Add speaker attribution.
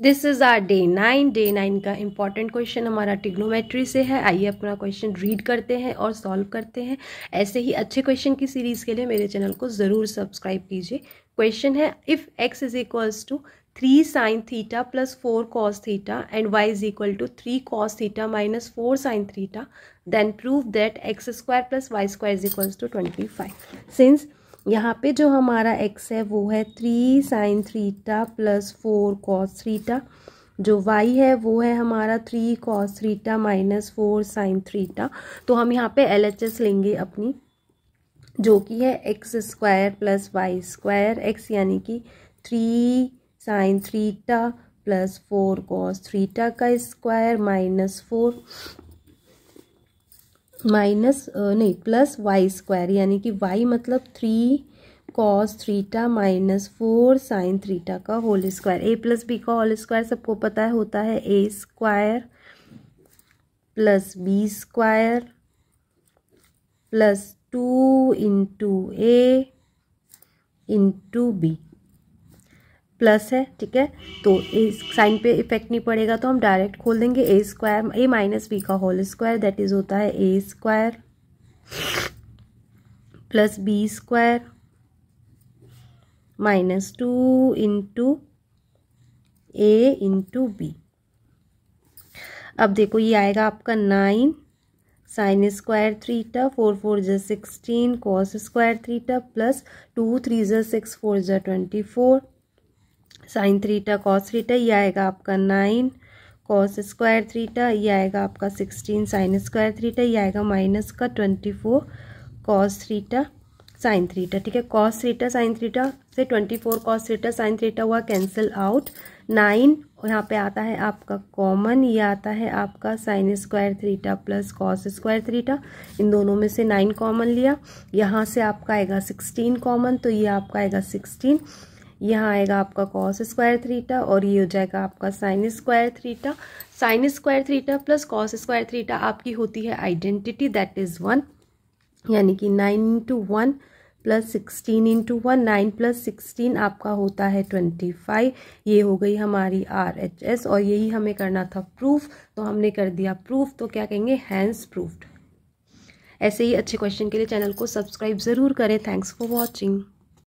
Speaker 1: this is our day nine day nine का important question हमारा trigonometry से है आइए अपना क्वेश्चन रीड करते हैं और सॉल्व करते हैं ऐसे ही अच्छे क्वेश्चन की सीरीज़ के लिए मेरे चैनल को ज़रूर सब्सक्राइब कीजिए क्वेश्चन है if x is equals to three sine theta plus four cos theta and Y is equal to three cos theta minus four sine theta then prove that x square plus Y square is equals to twenty five since यहाँ पे जो हमारा x है वो है three sign थ्रीटा plus four cos थ्रीटा जो Y है वो है हमारा three cos थ्रीटा minus four sine थ्रीटा तो हम यहाँ पे एल एच एस लेंगे अपनी जो कि है x square plus Y square x यानी कि three sign थ्रीटा plus four cos थ्रीटा का square minus four minus uh, नहीं प्लस वाई स्क्वायर यानी कि वाई मतलब three cos थ्रीटा minus four sine थ्रीटा का होल स्क्वायर ए प्लस बी का होल स्क्वायर सबको पता है होता है ए square plus B square plus two into ए इंटू बी प्लस है ठीक है तो इस साइन पे इफेक्ट नहीं पड़ेगा तो हम डायरेक्ट खोल देंगे ए स्क्वायर ए माइनस बी का होल स्क्वायर दैट इज होता है ए square plus B square minus two into ए इंटू बी अब देखो ये आएगा आपका नाइन साइन स्क्वायर थ्री टा फोर फोर जो सिक्सटीन कॉस स्क्वायर थ्री टा प्लस टू थ्री जो सिक्स फोर जो ट्वेंटी फोर साइन थ्रीटा कॉस थ्रीटा ये आएगा आपका नाइन कॉस स्क्वायर थ्रीटा ये आएगा आपका सिक्सटीन साइन स्क्वायर थ्रीटा ये आएगा माइनस का ट्वेंटी फोर कॉस थ्रीटा साइन थ्रीटा ठीक है कॉस थ्रीटा साइन थ्रीटा से ट्वेंटी फोर कॉस थ्रीटा साइन थ्रीटा हुआ कैंसिल आउट नाइन यहाँ पे आता है आपका कॉमन ये आता है आपका sine square थ्रीटा plus cos square थ्रीटा इन दोनों में से नाइन कॉमन लिया यहाँ से आपका आएगा सिक्सटीन कॉमन तो ये आपका आएगा सिक्सटीन यहाँ आएगा आपका कॉस स्क्वायर थ्रीटा और ये हो जाएगा आपका sine square थ्रीटा sine square थ्रीटा plus cos square थ्रीटा आपकी होती है आइडेंटिटी दैट इज़ वन यानी कि nine into one plus sixteen into one nine plus sixteen आपका होता है ट्वेंटी फाइव ये हो गई हमारी आर एच एस और यही हमें करना था प्रूफ तो हमने कर दिया प्रूफ तो क्या कहेंगे हैंड्स प्रूफ्ड ऐसे ही अच्छे क्वेश्चन के लिए चैनल को सब्सक्राइब ज़रूर करें थैंक्स फॉर वॉचिंग